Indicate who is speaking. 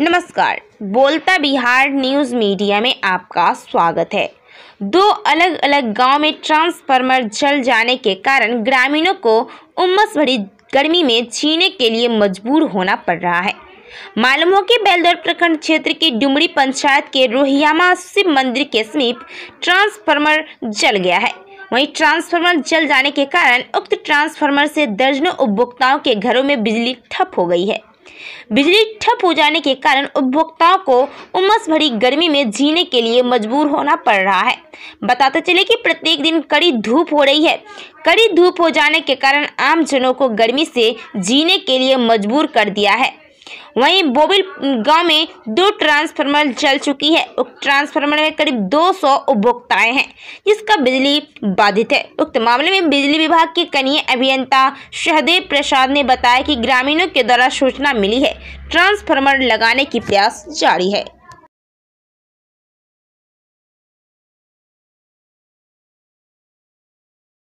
Speaker 1: नमस्कार बोलता Bihar news media में आपका स्वागत है दो अलग अलग गांव में ट्रांसफार्मर जल जाने के कारण ग्रामीणों को उमस भरी गर्मी में जीने के लिए मजबूर होना पड़ रहा है मालूम हो कि बेलदौर प्रखंड क्षेत्र की डुमरी पंचायत के रोहियामा शिव मंदिर के समीप ट्रांसफार्मर जल गया है वहीं ट्रांसफार्मर जल जाने के कारण उक्त ट्रांसफार्मर से दर्जनों उपभोक्ताओं के घरों में बिजली ठप हो गई है बिजली ठप हो जाने के कारण उपभोक्ताओं को उमस भरी गर्मी में जीने के लिए मजबूर होना पड़ रहा है बताते चले कि प्रत्येक दिन कड़ी धूप हो रही है कड़ी धूप हो जाने के कारण आमजनों को गर्मी से जीने के लिए मजबूर कर दिया है वहीं बोबिल गांव में दो ट्रांसफार्मर जल चुकी है उक्त ट्रांसफार्मर में करीब 200 सौ उपभोक्ताएं हैं जिसका बिजली बाधित है उक्त मामले में बिजली विभाग के कनीय अभियंता शहदेव प्रसाद ने बताया कि ग्रामीणों के द्वारा सूचना मिली है ट्रांसफार्मर लगाने की प्रयास जारी है